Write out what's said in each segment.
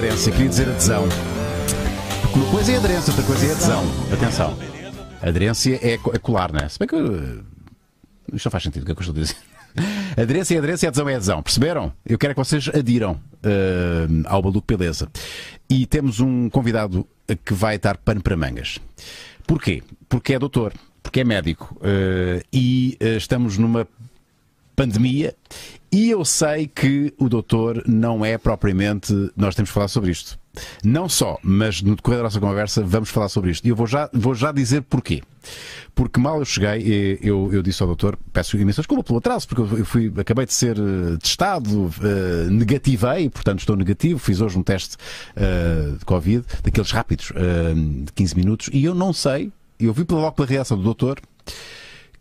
aderência, queria dizer adesão. uma coisa é aderência, outra coisa é adesão. Atenção. Aderência é, é não é colar, né? Se bem que. Eh, isto não faz sentido, o que é que eu estou a dizer? Aderência é aderência, adesão é adesão. Perceberam? Eu quero é que vocês adiram uh, ao Baluco Beleza. E temos um convidado eh, que vai dar pano para mangas. Porquê? Porque é doutor, porque é médico. uh, e uh, estamos numa pandemia e eu sei que o doutor não é propriamente. Nós temos que falar sobre isto. Não só, mas no decorrer da nossa conversa vamos falar sobre isto. E eu vou já, vou já dizer porquê. Porque mal eu cheguei, eu, eu disse ao doutor, peço imensa desculpa pelo atraso, porque eu fui, acabei de ser eh, testado, uh, negativei, portanto estou negativo, fiz hoje um teste uh, de Covid, daqueles rápidos, uh, de 15 minutos, e eu não sei, eu vi logo pela reação do doutor,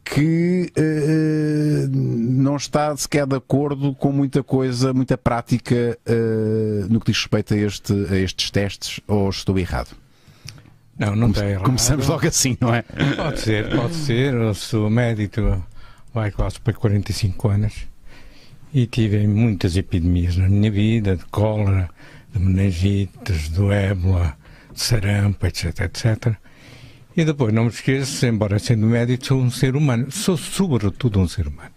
que eh, eh, não está sequer de acordo com muita coisa, muita prática eh, no que diz respeito a, este, a estes testes, ou estou errado? Não, não está errado. Começamos logo assim, não é? Pode ser, pode ser. Eu sou médico, vai quase para 45 anos e tive muitas epidemias na minha vida, de cólera, de meningites, do ébola, de sarampo, etc, etc. E depois, não me esqueço, embora sendo médico, sou um ser humano, sou sobretudo um ser humano.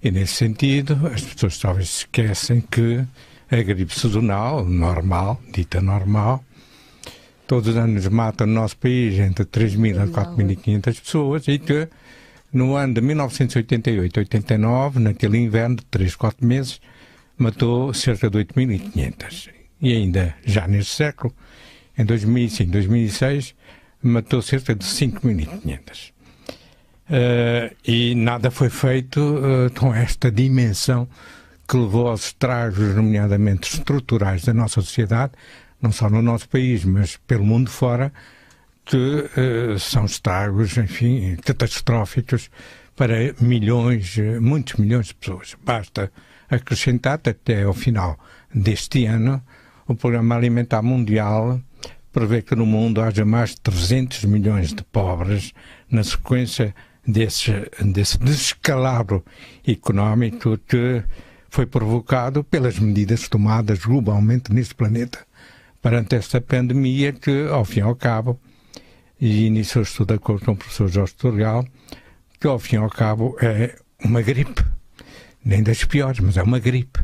E nesse sentido, as pessoas talvez esquecem que a gripe sazonal, normal, dita normal, todos os anos mata no nosso país entre 3.000 a 4.500 pessoas e que no ano de 1988-89, naquele inverno de 3, 4 meses, matou cerca de 8.500. E ainda já neste século, em 2005, 2006, matou cerca de 5.500. Uh, eh, e nada foi feito uh, com esta dimensão que levou aos estragos, nomeadamente estruturais, da nossa sociedade, não só no nosso país, mas pelo mundo fora, que uh, são estragos, enfim, catastróficos para milhões, muitos milhões de pessoas. Basta acrescentar até ao final deste ano o Programa Alimentar Mundial prevê que no mundo haja mais de 300 milhões de pobres na sequência desse, desse descalabro económico que foi provocado pelas medidas tomadas globalmente neste planeta perante esta pandemia que, ao fim e ao cabo, e iniciou-se de acordo com o professor Jorge Torreal, que ao fim e ao cabo é uma gripe. Nem das piores, mas é uma gripe.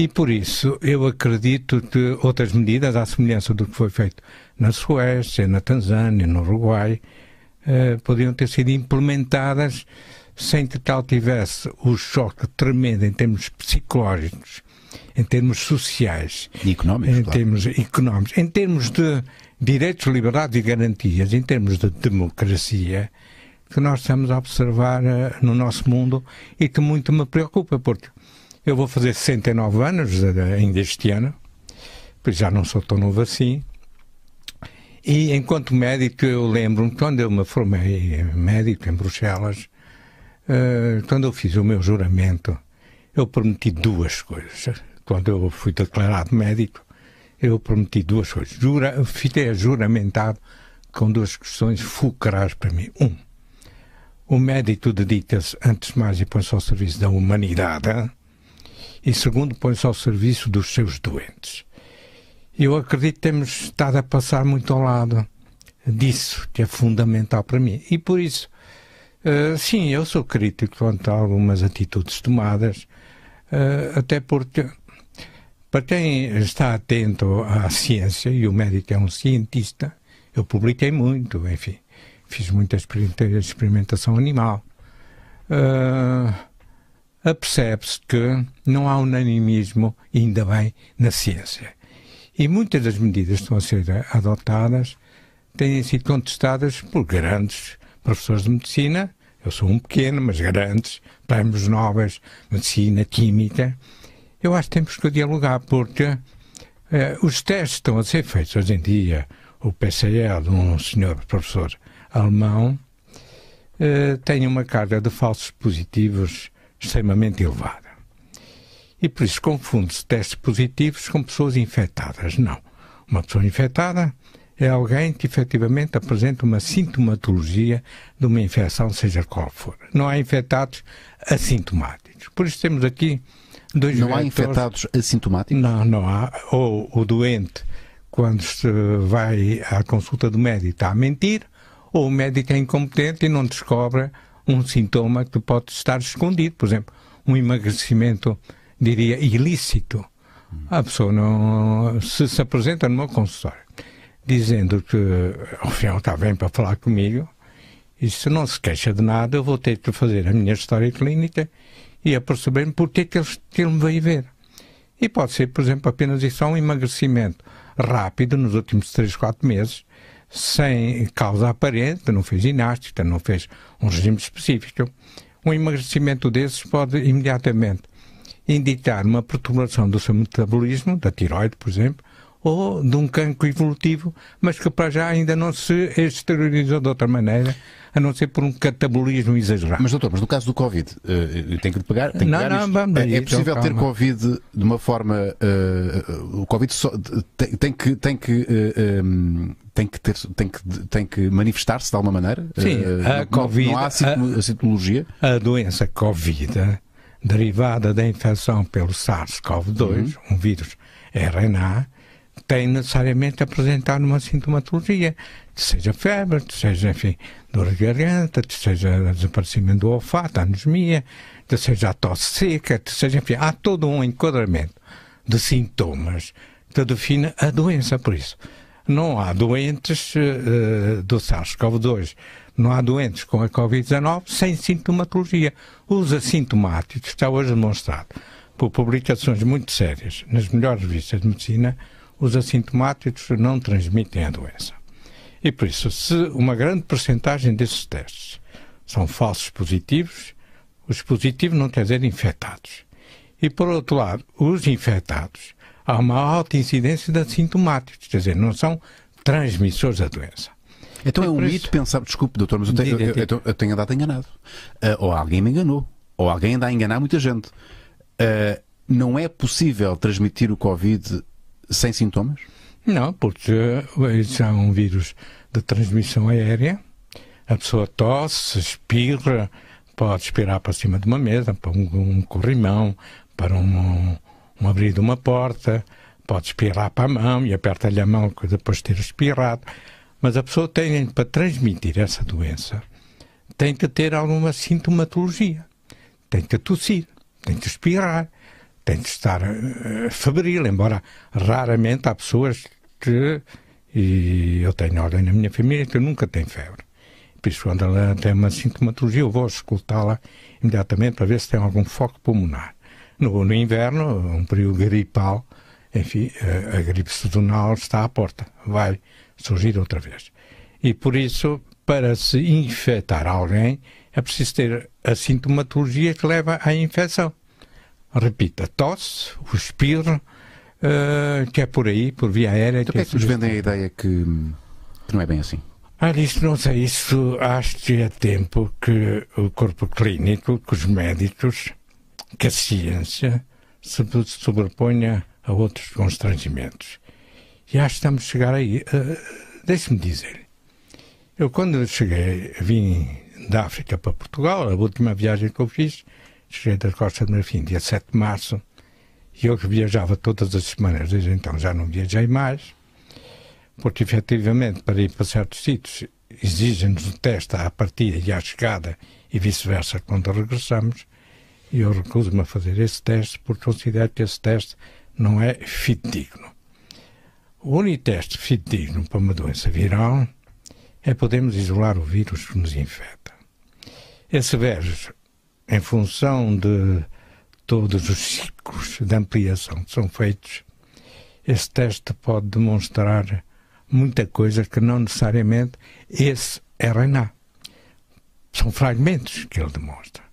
E por isso eu acredito que outras medidas, à semelhança do que foi feito na Suécia, na Tanzânia, no Uruguai, eh, ter sido implementadas sem que tal tivesse o choque tremendo em termos psicológicos, em termos sociais, e económicos, em claro. termos económicos, em termos de direitos, liberdades e garantias, em termos de democracia, que nós estamos a observar uh, no nosso mundo e que muito me preocupa, porque eu vou fazer 69 anos eh, ainda este ano, pois já não sou tão novo assim. E enquanto médico, eu lembro-me, quando eu me formei médico em Bruxelas, eh, quando eu fiz o meu juramento, eu prometi duas coisas. Quando eu fui declarado médico, eu prometi duas coisas. Jura, fiquei juramentado com duas questões fulcrais para mim. Um, o médico dedica-se, antes de mais, e põe-se ao serviço da humanidade e, segundo, põe-se ao serviço dos seus doentes. Eu acredito que temos estado a passar muito ao lado disso, que é fundamental para mim. E por isso, uh, sim, eu sou crítico quanto a algumas atitudes tomadas, uh, até porque, para quem está atento à ciência, e o médico é um cientista, eu publiquei muito, enfim, fiz muita experimentação animal. Uh, apercebe-se que não há unanimismo, ainda bem, na ciência. E muitas das medidas que estão a ser adotadas têm sido contestadas por grandes professores de medicina, eu sou um pequeno, mas grandes, prémios nobres, medicina, química. Eu acho que temos que dialogar, porque eh, os testes estão a ser feitos hoje em dia. O PCL, de um senhor professor alemão eh, tem uma carga de falsos positivos extremamente elevada. E por isso confunde-se testes positivos com pessoas infectadas. Não. Uma pessoa infectada é alguém que efetivamente apresenta uma sintomatologia de uma infecção, seja qual for. Não há infectados assintomáticos. Por isso temos aqui dois Não vetores. há infectados assintomáticos? Não, não há. Ou o doente, quando se vai à consulta do médico, está a mentir, ou o médico é incompetente e não descobre um sintoma que pode estar escondido, por exemplo, um emagrecimento, diria, ilícito. A pessoa não se, se apresenta no meu consultório dizendo que, ao final, está bem para falar comigo e se não se queixa de nada, eu vou ter que fazer a minha história clínica e aperceber-me porque é que ele, ele me veio ver. E pode ser, por exemplo, apenas isso, um emagrecimento rápido nos últimos 3, 4 meses, sem causa aparente, não fez ginástica, não fez um regime específico, um emagrecimento desses pode imediatamente indicar uma perturbação do seu metabolismo, da tiroide, por exemplo, ou de um cancro evolutivo, mas que para já ainda não se exteriorizou de outra maneira, a não ser por um catabolismo exagerado. Mas doutor, mas no caso do Covid, eh, tem que pegar, tem que não, pegar não, vamos é, é então, possível então, ter calma. Covid de uma forma, uh, o Covid só, tem, tem, que, tem que uh, eh, um, ehm, tem que, ter, tem que, tem que manifestar-se de alguma maneira? Sim, a não, COVID, não há a, citologia? A doença Covid, derivada da infecção pelo SARS-CoV-2, uhum. um vírus RNA, tem necessariamente apresentar uma sintomatologia, seja febre, seja, enfim, dor de garganta, seja desaparecimento do olfato, anosmia, seja a tosse seca, seja, enfim, há todo um enquadramento de sintomas que define a doença, por isso. Não há doentes uh, do SARS-CoV-2, não há doentes com a Covid-19 sem sintomatologia. Os assintomáticos, está hoje demonstrado por publicações muito sérias nas melhores revistas de medicina, os assintomáticos não transmitem a doença. E por isso, se uma grande porcentagem desses testes são falsos positivos, os positivos não quer dizer infectados. E por outro lado, os infectados, há uma alta incidência de assintomáticos, quer dizer, não são transmissores da doença. Então é um isso... mito pensar, desculpe doutor, mas eu tenho, eu, eu, eu tenho andado enganado. Uh, ou alguém me enganou, ou alguém anda a enganar muita gente. Uh, não é possível transmitir o Covid sem sintomas? Não, porque eh, isso é um vírus de transmissão aérea. A pessoa tosse, espirra, pode espirrar para cima de uma mesa, para um, um corrimão, para um, um abrir de uma porta, pode espirrar para a mão e aperta-lhe a mão depois de ter espirrado. Mas a pessoa tem, para transmitir essa doença, tem que ter alguma sintomatologia. Tem que tossir, tem que espirrar, tem de estar uh, febril, embora raramente há pessoas que. E eu tenho ordem na minha família que nunca tem febre. Por isso, quando ela tem uma sintomatologia, eu vou escutá-la imediatamente para ver se tem algum foco pulmonar. No, no inverno, um período gripal, enfim, a, eh, a gripe sazonal está à porta, vai surgir outra vez. E por isso, para se infectar alguém, é preciso ter a sintomatologia que leva à infecção repito, a tosse, o espirro, uh, que é por aí, por via aérea. Então, que é, é que nos vendem a ideia que, que não é bem assim? Ah, isso não sei, isso acho que é tempo que o corpo clínico, que os médicos, que a ciência se sobreponha a outros constrangimentos. E acho que estamos a chegar aí. Uh, Deixe-me dizer, eu quando cheguei, vim da África para Portugal, a última viagem que eu fiz sujeito da Costa de Marfim, dia 7 de março, e eu que viajava todas as semanas, desde então já não viajei mais, porque efetivamente para ir para certos sítios exigem-nos o teste à partida e à chegada e vice-versa quando regressamos, e eu recuso-me a fazer esse teste porque considero que esse teste não é fidedigno. O único teste fidedigno para uma doença viral é podermos isolar o vírus que nos infecta. Esse vírus em função de todos os ciclos de ampliação que são feitos, esse teste pode demonstrar muita coisa que não necessariamente esse RNA. São fragmentos que ele demonstra.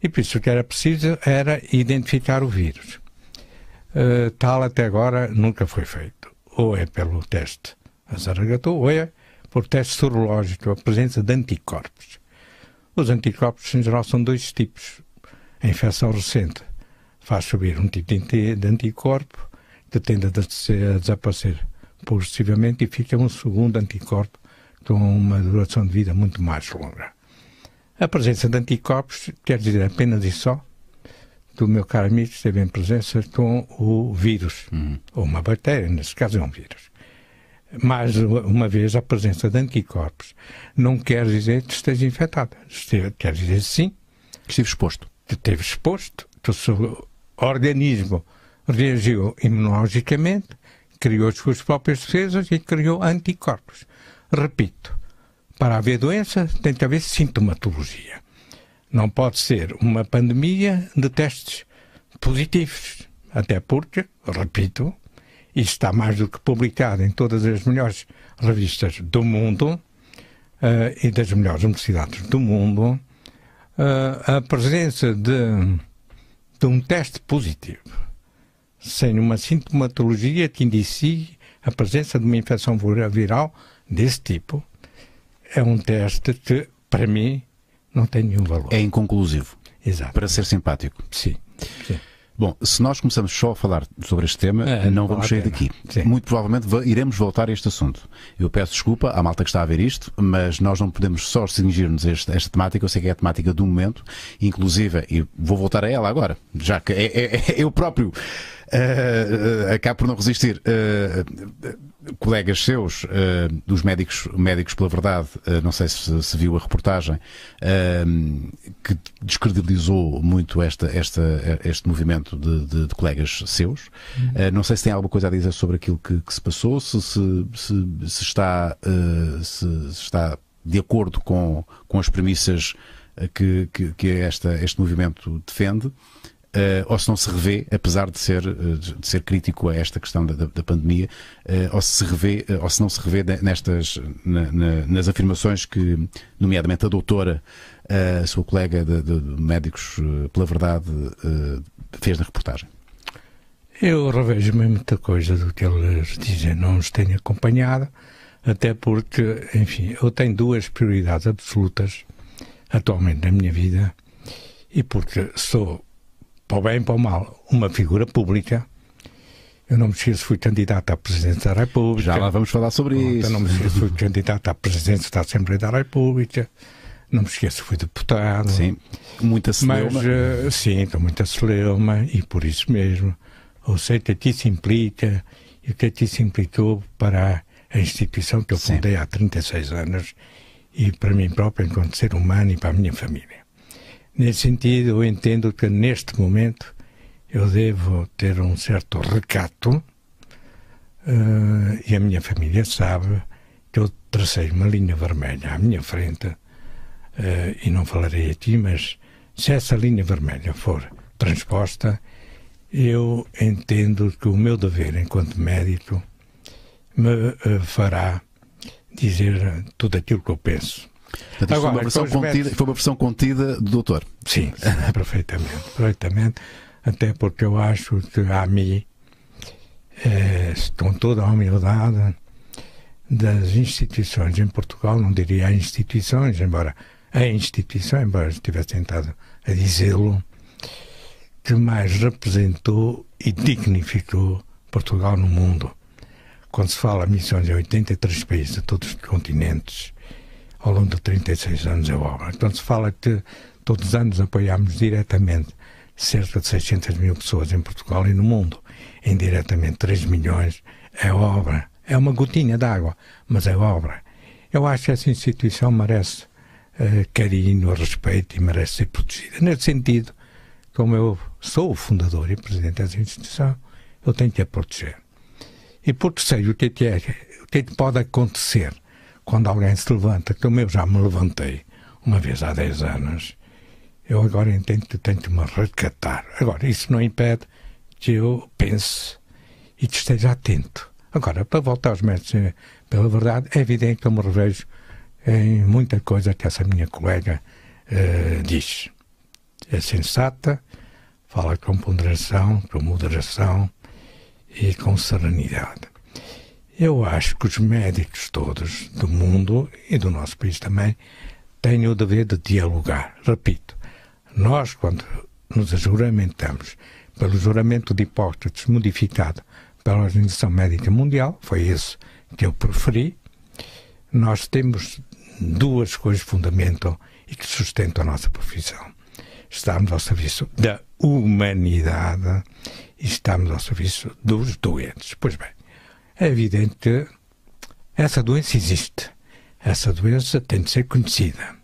E por isso o que era preciso era identificar o vírus. Uh, tal até agora nunca foi feito. Ou é pelo teste azaragatou, ou é por teste sorológico, a presença de anticorpos. Os anticorpos, em geral, são dois tipos. A infecção recente faz subir um tipo de anticorpo que tende a, desaparecer progressivamente e fica um segundo anticorpo com uma duração de vida muito mais longa. A presença de anticorpos quer dizer apenas e só do meu caro amigo esteve em presença com o vírus, uhum. ou uma bactéria, nesse caso é um vírus mais uma vez, a presença de anticorpos não quer dizer que esteja infectada. Quer dizer, sim. Que esteve exposto. Que esteve exposto, que o seu organismo reagiu imunologicamente, criou as suas próprias defesas e criou anticorpos. Repito, para haver doença tem que haver sintomatologia. Não pode ser uma pandemia de testes positivos. Até porque, repito, e está mais do que publicado em todas as melhores revistas do mundo uh, e das melhores universidades do mundo, uh, a presença de, de um teste positivo, sem uma sintomatologia que indicie a presença de uma infecção viral desse tipo, é um teste que, para mim, não tem nenhum valor. É inconclusivo. Exato. Para ser simpático. Sim. Sim. Bom, se nós começamos só a falar sobre este tema, é, não vamos sair daqui. Sim. Muito provavelmente iremos voltar a este assunto. Eu peço desculpa à malta que está a ver isto, mas nós não podemos só restringir-nos a esta, esta temática. Eu sei que é a temática do momento, inclusive, e vou voltar a ela agora, já que é, é, é eu próprio uh, uh, acabo por não resistir. Uh, colegas seus, uh, dos médicos, médicos pela verdade, uh, não sei se, se, viu a reportagem, uh, que descredibilizou muito esta, esta, este movimento de, de, de colegas seus. Uhum. não sei se tem alguma coisa a dizer sobre aquilo que, que se passou, se, se, se está, se, está de acordo com, com as premissas que, que, que esta, este movimento defende eh, ou se não se revê, apesar de ser, eh, de ser crítico a esta questão da, da pandemia, eh, ou se se revê, ou se não se revê nestas, na, na, nas afirmações que, nomeadamente a doutora, a sua colega de, de Médicos pela Verdade, fez na reportagem. Eu revejo-me muita coisa do que eles dizem, não os tenho acompanhado, até porque, enfim, eu tenho duas prioridades absolutas atualmente na minha vida e porque sou para o bem e para o mal, uma figura pública. Eu não me esqueço, fui candidato à Presidência da República. Já lá vamos falar sobre Pronto, isso. Eu não me esqueço, fui candidato à Presidência da Assembleia da República. Não me esqueço, fui deputado. Sim, muita celeuma. Mas, uh, sim, estou muita celeuma e por isso mesmo. Ou seja, o que se implica e o que a ti se implicou para a instituição que eu fundei sim. há 36 anos e para mim próprio, enquanto ser humano e para a minha família. Nesse sentido, eu entendo que neste momento eu devo ter um certo recato uh, e a minha família sabe que eu tracei uma linha vermelha à minha frente uh, e não falarei a ti, mas se essa linha vermelha for transposta, eu entendo que o meu dever enquanto médico me uh, fará dizer tudo aquilo que eu penso Portanto, Agora, foi, uma versão contida, foi uma versão contida do doutor. Sim, perfeitamente, perfeitamente. Até porque eu acho que a mim, é, com toda a humildade das instituições em Portugal, não diria instituições, embora a instituição, embora estivesse tentado a dizê-lo, que mais representou e dignificou Portugal no mundo. Quando se fala missões em 83 países de todos os continentes ao longo de 36 anos a obra. Então se fala que todos os anos apoiámos diretamente cerca de 600 mil pessoas em Portugal e no mundo, indiretamente 3 milhões, é obra. É uma gotinha d'água, mas é obra. Eu acho que essa instituição merece uh, carinho, respeito e merece ser protegida. Nesse sentido, como eu sou o fundador e presidente dessa instituição, eu tenho que a proteger. E por o é que é, o que, é que pode acontecer? quando alguém se levanta, que eu mesmo já me levantei uma vez há 10 anos, eu agora tento, tento me recatar. Agora, isso não impede que eu pense e que esteja atento. Agora, para voltar aos métodos pela verdade, é evidente que eu me revejo em muita coisa que essa minha colega eh, diz. É sensata, fala com ponderação, com moderação e com serenidade. Eu acho que os médicos todos do mundo e do nosso país também têm o dever de dialogar. Repito, nós, quando nos juramentamos pelo juramento de Hipócrates modificado pela Organização Médica Mundial, foi isso que eu preferi, nós temos duas coisas que fundamentam e que sustentam a nossa profissão. Estamos ao serviço da humanidade e estamos ao serviço dos doentes. Pois bem, é evidente que essa doença existe. Essa doença tem de ser conhecida.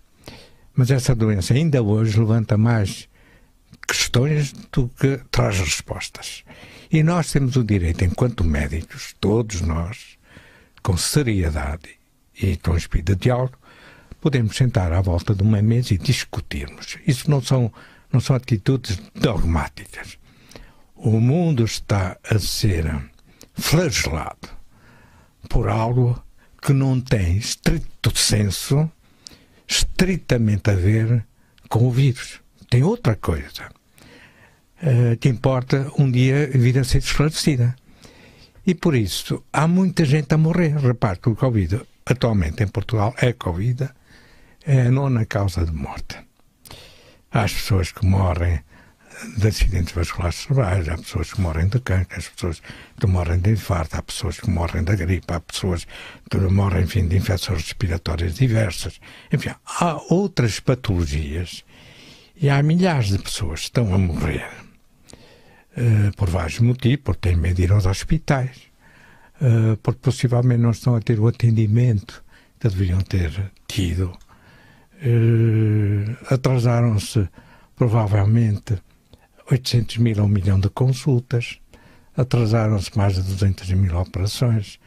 Mas essa doença ainda hoje levanta mais questões do que traz respostas. E nós temos o direito, enquanto médicos, todos nós, com seriedade e com espírito de diálogo, podemos sentar à volta de uma mesa e discutirmos. Isso não são, não são atitudes dogmáticas. O mundo está a ser flagelado por algo que não tem estrito senso, estritamente a ver com o vírus. Tem outra coisa eh, que importa um dia a vida ser esclarecida. E por isso, há muita gente a morrer. Repare que o Covid, atualmente em Portugal, é Covid, é eh, a nona causa de morte. Há as pessoas que morrem de acidentes vasculares cerebrais, há pessoas que morrem de câncer há pessoas que morrem de infarto, há pessoas que morrem da gripe, há pessoas que morrem, enfim, de infecções respiratórias diversas. Enfim, há outras patologias e há milhares de pessoas que estão a morrer eh, por vários motivos, porque têm medo de ir aos hospitais, eh, porque possivelmente não estão a ter o atendimento que deveriam ter tido. Eh, atrasaram-se provavelmente 800 mil a 1 milhão de consultas, atrasaram-se mais de 200 mil operações,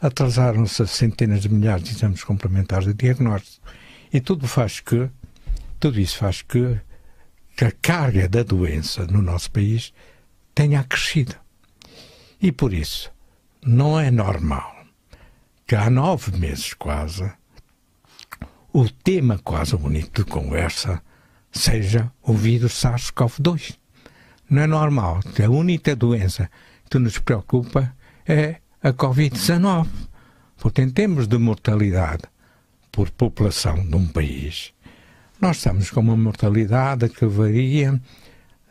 atrasaram-se centenas de milhares de exames complementares de diagnóstico. E tudo faz que, tudo isso faz que, que a carga da doença no nosso país tenha crescido. E por isso, não é normal que há nove meses quase, o tema quase bonito de conversa seja o vírus SARS-CoV-2 não é normal. É a única doença que nos preocupa é a Covid-19. Porque em termos de mortalidade por população de um país, nós estamos com uma mortalidade que varia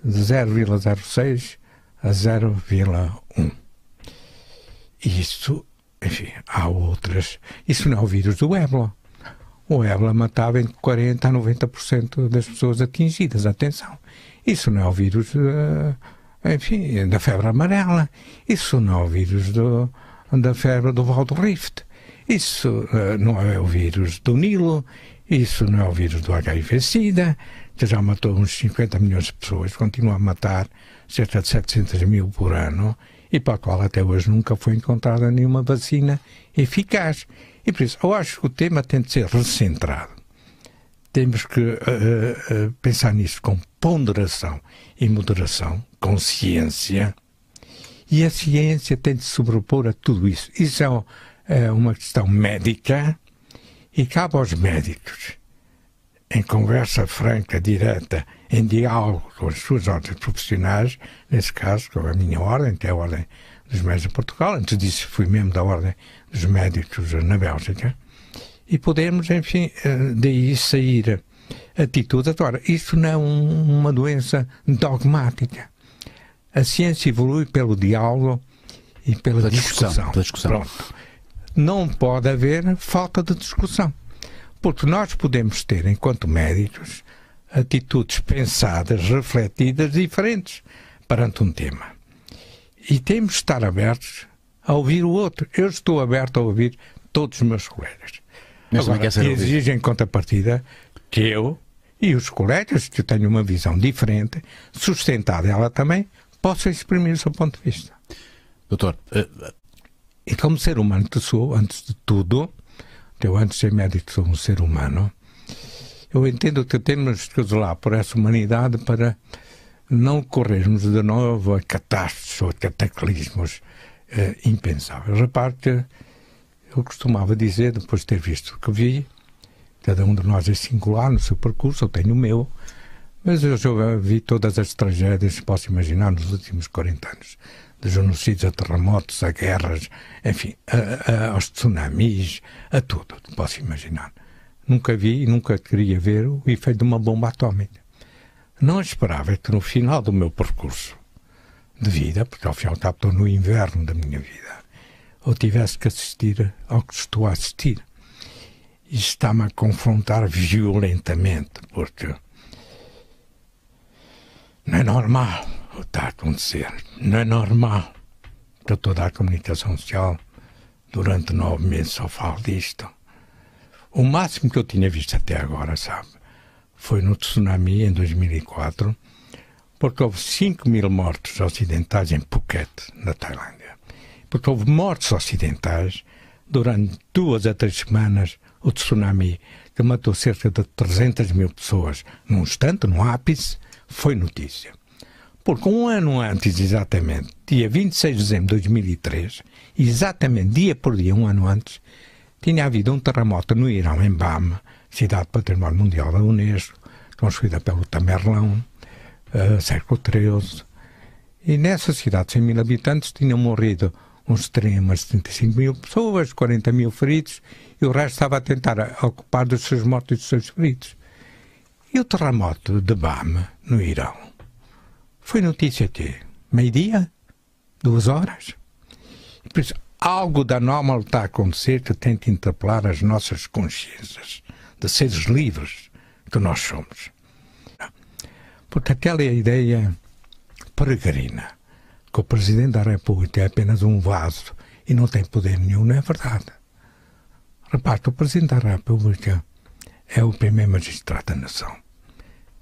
de 0,06 a 0,1. Isso, enfim, há outras. Isso não é o vírus do ébola o ébola matava entre 40% a 90% das pessoas atingidas. Atenção, isso não é o vírus, eh, enfim, da febre amarela, isso não é o vírus do, da febre do Val do Rift, isso eh, não é o vírus do Nilo, isso não é o vírus do HIV-Sida, que já matou uns 50 milhões de pessoas, continua a matar cerca de 700 mil por ano e para a qual até hoje nunca foi encontrada nenhuma vacina eficaz. E por isso, eu acho que o tema tem de ser recentrado. Temos que uh, uh, pensar nisso com ponderação e moderação, consciência. E a ciência tem de sobrepor a tudo isso. Isso é, é uma questão médica e cabe aos médicos, em conversa franca, direta, em diálogo com as suas ordens profissionais, nesse caso com a minha ordem, que é a Ordem dos Médicos de Portugal, antes disso fui membro da Ordem os médicos na Bélgica, e podemos, enfim, eh, daí sair atitude. Agora, isto não é uma doença dogmática. A ciência evolui pelo diálogo e pela, pela discussão. discussão. Pela discussão. Pronto. Não pode haver falta de discussão. Porque nós podemos ter, enquanto médicos, atitudes pensadas, refletidas, diferentes perante um tema. E temos de estar abertos a ouvir o outro. Eu estou aberto a ouvir todos os meus colegas. Mas Agora, exigem contrapartida que eu e os colegas, que têm uma visão diferente, sustentada ela também, possam exprimir o seu ponto de vista. Doutor, uh... Eh, e é como ser humano que sou, antes de tudo, eu antes de ser médico sou um ser humano, eu entendo que temos que zelar por essa humanidade para não corrermos de novo a catástrofes ou a cataclismos é, impensável. Repare que eu costumava dizer, depois de ter visto o que vi, cada um de nós é singular no seu percurso, eu tenho o meu, mas eu já vi todas as tragédias que posso imaginar nos últimos 40 anos. De genocídios a terremotos, a guerras, enfim, a, a, aos tsunamis, a tudo posso imaginar. Nunca vi e nunca queria ver o efeito de uma bomba atómica. Não esperava que no final do meu percurso de vida, porque ao fim e ao cabo estou no inverno da minha vida, ou tivesse que assistir ao que estou a assistir. e está-me a confrontar violentamente, porque não é normal o que está a acontecer. Não é normal que toda a comunicação social durante nove meses só fale disto. O máximo que eu tinha visto até agora, sabe, foi no tsunami em 2004 porque houve 5 mil mortos ocidentais em Phuket, na Tailândia. Porque houve mortes ocidentais durante duas a três semanas, o tsunami que matou cerca de 300 mil pessoas num instante, num ápice, foi notícia. Porque um ano antes, exatamente, dia 26 de dezembro de 2003, exatamente dia por dia, um ano antes, tinha havido um terremoto no Irão, em Bama, cidade património mundial da Unesco, construída pelo Tamerlão, eh, século XIII. E nessa cidade de 100 mil habitantes tinham morrido uns 30, 35 mil pessoas, 40 mil feridos, e o resto estava a tentar ocupar dos seus mortos e dos seus feridos. E o terremoto de Bama, no Irão, foi notícia de meio-dia, duas horas. E por isso, algo de anómalo está a acontecer que tenta interpelar as nossas consciências de seres livres que nós somos. Porque aquela ideia peregrina, que o Presidente da República é apenas um vaso e não tem poder nenhum, não é verdade. Repare, o Presidente da República é o primeiro magistrado da nação.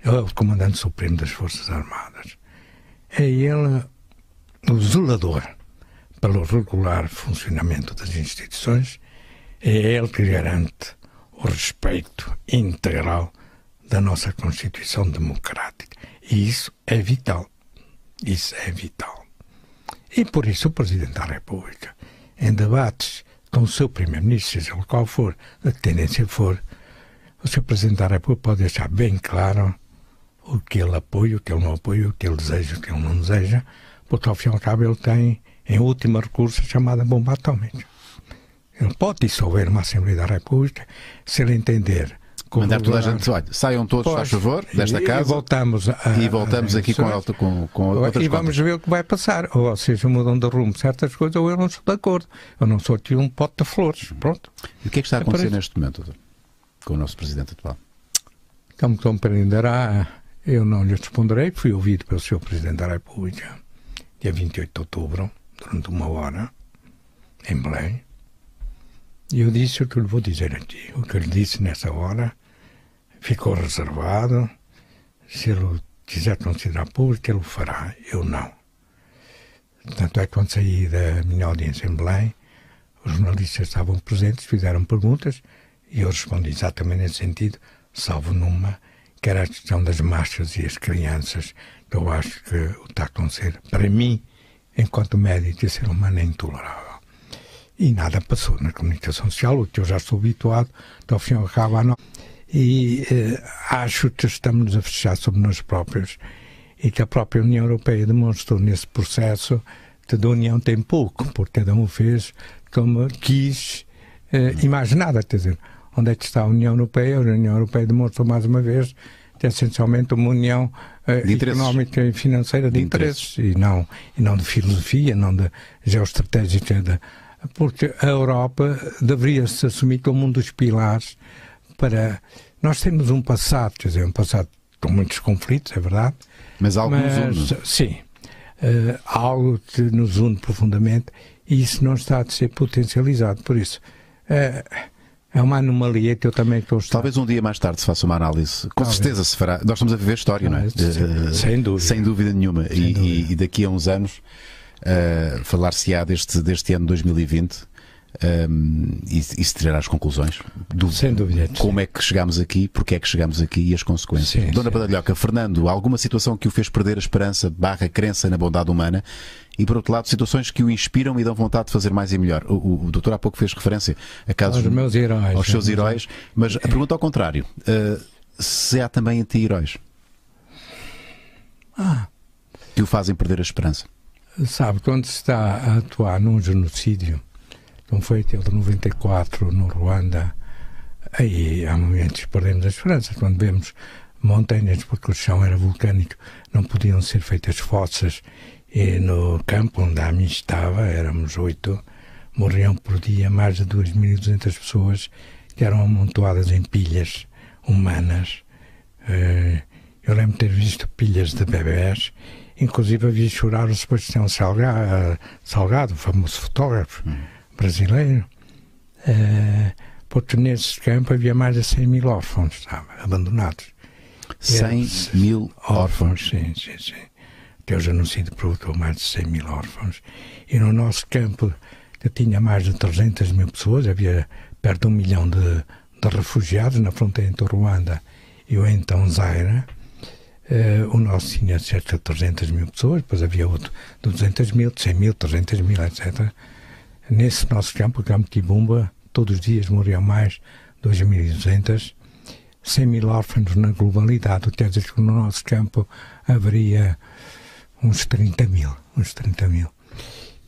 Ele é o Comandante Supremo das Forças Armadas. É ele o zelador pelo regular funcionamento das instituições. É ele que garante o respeito integral da nossa Constituição Democrática. E isso é vital. Isso é vital. E por isso o Presidente da República, em debates com o seu Primeiro-Ministro, seja qual for, a tendência for, o seu Presidente da República pode deixar bem claro o que ele apoia, o que ele não apoia, o que ele deseja, o que ele não deseja, porque ao fim e ao cabo ele tem, em último recurso, a chamada bomba atômica. Ele pode dissolver uma Assembleia da República se ele entender com mandar toda a gente, olha, saiam todos, faz favor, desta casa. E voltamos, a, e voltamos aqui com, alta, com, com outras E vamos contas. ver o que vai passar. Ou vocês mudam de rumo certas coisas, ou eu não estou de acordo. Eu não sou aqui um pote de flores. Uhum. Pronto. E o que é que está a é acontecer é neste momento, doutor, com o nosso presidente atual? Como compreenderá, eu não lhe responderei. Fui ouvido pelo senhor Presidente da República, dia 28 de outubro, durante uma hora, em Belém. E eu disse o que lhe vou dizer aqui. O que lhe disse nessa hora ficou reservado. Se ele quiser considerar público, ele o fará, eu não. Tanto é que quando saí da minha audiência em Belém, os jornalistas estavam presentes, fizeram perguntas e eu respondi exatamente nesse sentido, salvo numa, que era a questão das marchas e as crianças, que eu acho que o está a acontecer, para mim, enquanto médico e ser humano, é intolerável. E nada passou na comunicação social, o que eu já estou habituado, então, ao fim e ao cabo, não e eh, acho que estamos a fechar sobre nós próprios e que a própria União Europeia demonstrou nesse processo que da União tem pouco, porque cada um fez como quis eh, imaginar, quer dizer, onde é que está a União Europeia? A União Europeia demonstrou mais uma vez que é essencialmente uma união eh, económica e financeira de, de interesses, interesses, E, não, e não de filosofia, não de geoestratégica, de, porque a Europa deveria se assumir como um dos pilares para. Nós temos um passado, quer dizer, um passado com muitos conflitos, é verdade. Mas algo mas, nos une. Sim. Uh, algo que nos une profundamente e isso não está a ser potencializado. Por isso. Uh, é uma anomalia que eu também estou. Talvez um dia mais tarde se faça uma análise. Com Talvez. certeza se fará. Nós estamos a viver história, Talvez. não é? Sem eh, dúvida. Sem dúvida nenhuma. Sem e, dúvida. e, daqui a uns anos, uh, falar-se-á deste, deste ano 2020, um, e, se tirar as conclusões do, Sem dúvida. Como sim. é que chegámos aqui, porque é que chegámos aqui e as consequências. Sim, Dona padalhoca Fernando, alguma situação que o fez perder a esperança barra crença na bondade humana e, por outro lado, situações que o inspiram e dão vontade de fazer mais e melhor. O, o, o doutor há pouco fez referência a casos... Aos meus heróis. Aos seus né? heróis. Mas a pergunta ao contrário. Uh, se há também anti-heróis? Ah. Que o fazem perder a esperança? Sabe, quando se está a atuar num genocídio como foi aquele de 94 no Ruanda. Aí há momentos perdemos a esperança. Quando vemos montanhas, porque o chão era vulcânico, não podiam ser feitas fossas. E no campo onde a mim estava, éramos oito, morriam por dia mais de 2.200 pessoas que eram amontoadas em pilhas humanas. Eh, eu lembro de ter visto pilhas de bebés, inclusive havia chorar eh, o Sebastião Salgado, Salgado, famoso fotógrafo. Hum brasileiro, é, eh, porque nesse campo havia mais de 100 mil órfãos, sabe, abandonados. 100 mil órfãos. órfãos. Sim, sim, sim. Deus anunciado produtou mais de 100 mil órfãos. E no nosso campo que tinha mais de 300 mil pessoas, havia perto de um milhão de, de refugiados na fronteira entre Ruanda e o então Zaire. Uh, o nosso tinha cerca de 300 mil pessoas, depois havia outro de 200 mil, 100 mil, 300 mil, etc. Nesse nosso campo, o campo de Ibumba, todos os dias morriam mais 2.200, 100 mil órfãos na globalidade, o que quer dizer que no nosso campo haveria uns 30 mil, uns 30 mil.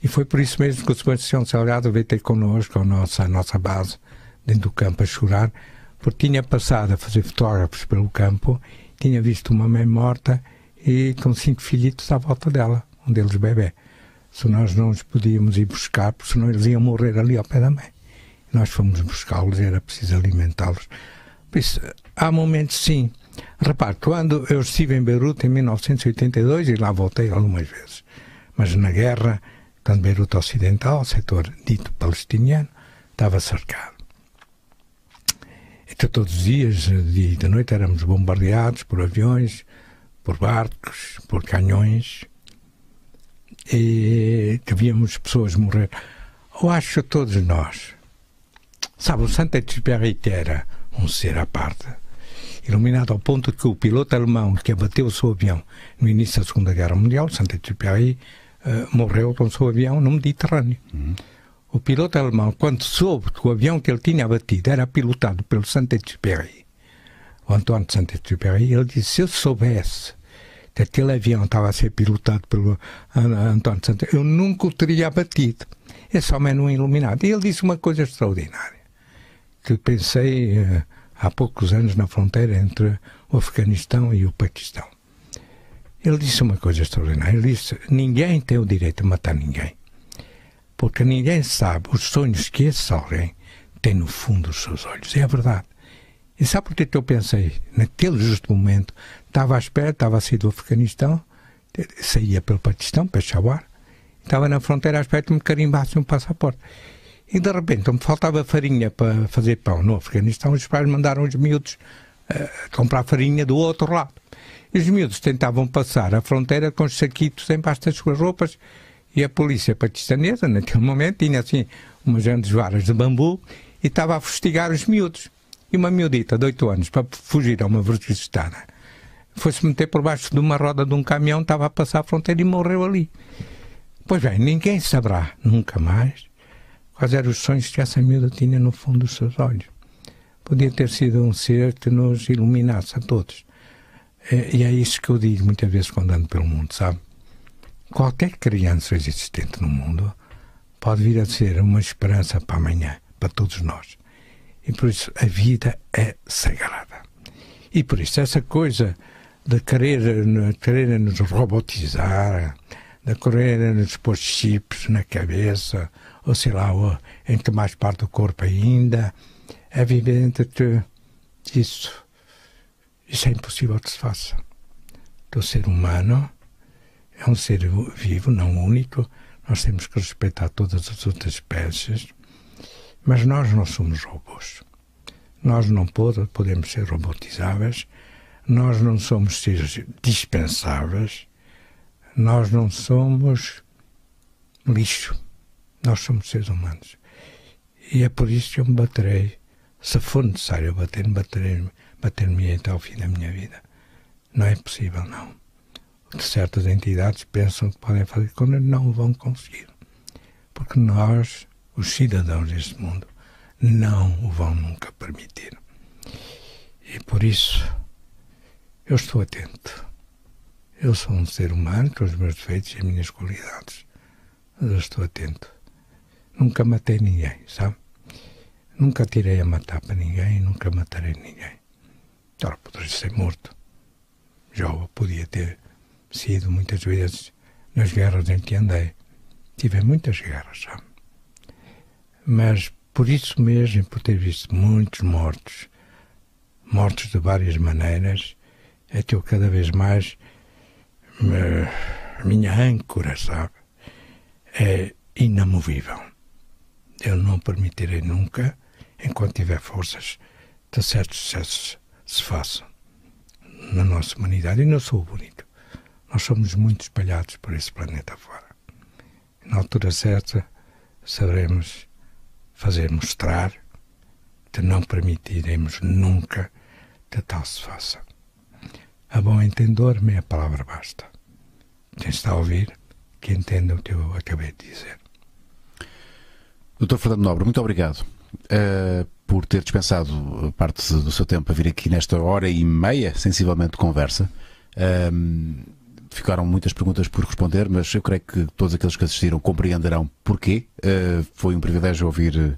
E foi por isso mesmo que o Sebastião Salgado veio ter connosco, a nossa, a nossa base, dentro do campo, a chorar, porque tinha passado a fazer fotógrafos pelo campo, tinha visto uma mãe morta e com cinco filhitos à volta dela, um deles bebê se nós não os podíamos ir buscar, porque senão eles iam morrer ali ao pé da mãe. Nós fomos buscá-los, era preciso alimentá-los. Por isso, há momentos sim. Repare, quando eu estive em Beirute em 1982, e lá voltei algumas vezes, mas na guerra, quando Beirute Ocidental, setor dito palestiniano, estava cercado. Então, todos os dias, e de noite, éramos bombardeados por aviões, por barcos, por canhões, e que víamos pessoas morrer. Eu acho que todos nós. Sabe, o Santa Tiperite era um ser à parte, iluminado ao ponto que o piloto alemão que abateu o seu avião no início da Segunda Guerra Mundial, Santa Tiperite, uh, morreu com o seu avião no Mediterrâneo. Uhum. O piloto alemão, quando soube que o avião que ele tinha abatido era pilotado pelo Saint-Exupéry, o Antoine de saint ele disse: Se eu soubesse daquele avião estava a ser pilotado pelo António Santos, eu nunca o teria abatido. Esse homem não é iluminado. E ele disse uma coisa extraordinária, que pensei uh, há poucos anos na fronteira entre o Afeganistão e o Paquistão. Ele disse uma coisa extraordinária. Ele disse: ninguém tem o direito de matar ninguém, porque ninguém sabe os sonhos que esse alguém tem no fundo dos seus olhos. E é verdade. E sabe por que eu pensei? Naquele justo momento, estava à espera, estava a sair do Afeganistão, saía pelo Paquistão, para Peshawar, estava na fronteira à espera que me carimbasse um passaporte. E de repente, me faltava farinha para fazer pão no Afeganistão, os pais mandaram os miúdos uh, comprar farinha do outro lado. E os miúdos tentavam passar a fronteira com os saquitos embaixo das suas roupas e a polícia paquistanesa, naquele momento, tinha assim umas grandes varas de bambu e estava a fustigar os miúdos e uma miudita de 8 anos para fugir a uma vertigistana foi-se meter por baixo de uma roda de um caminhão, estava a passar a fronteira e morreu ali. Pois bem, ninguém saberá nunca mais quais eram os sonhos que essa miúda tinha no fundo dos seus olhos. Podia ter sido um ser que nos iluminasse a todos. É, e é isso que eu digo muitas vezes quando ando pelo mundo, sabe? Qualquer criança existente no mundo pode vir a ser uma esperança para amanhã, para todos nós. E por isso a vida é sagrada. E por isso essa coisa de querer, de querer nos robotizar, de querer nos pôr chips na cabeça, ou sei lá, ou em que mais parte do corpo ainda, é evidente que isso, isso é impossível que se faça. O ser humano é um ser vivo, não único, nós temos que respeitar todas as outras espécies, mas nós não somos robôs. Nós não podemos ser robotizáveis, nós não somos seres dispensáveis, nós não somos lixo. Nós somos seres humanos. E é por isso que eu me baterei. Se for necessário bater-me, bater-me bater até ao fim da minha vida. Não é possível, não. Certas entidades pensam que podem fazer quando não vão conseguir. Porque nós os cidadãos deste mundo não o vão nunca permitir. E por isso, eu estou atento. Eu sou um ser humano com os meus defeitos e as minhas qualidades. Mas eu estou atento. Nunca matei ninguém, sabe? Nunca tirei a matar para ninguém, nunca matarei ninguém. Ora, poderia ser morto. Jó podia ter sido muitas vezes nas guerras em que andei. Tive muitas guerras, sabe? mas por isso mesmo, por ter visto muitos mortos, mortos de várias maneiras, é que eu cada vez mais me, eh, a minha âncora, sabe, é inamovível. Eu não permitirei nunca, enquanto tiver forças, que certos sucessos se façam na nossa humanidade. E não sou o Nós somos muito espalhados por esse planeta fora. Na altura certa, saberemos fazer mostrar que não permitiremos nunca que tal se faça. A bom entendor, meia palavra basta. Quem está a ouvir, que entenda o que eu acabei de dizer. Doutor Fernando Nobre, muito obrigado uh, por ter dispensado parte do seu tempo a vir aqui nesta hora e meia, sensivelmente, de conversa. Uh, ficaram muitas perguntas por responder, mas eu creio que todos aqueles que assistiram compreenderão porquê. Uh, foi um privilégio ouvir eh,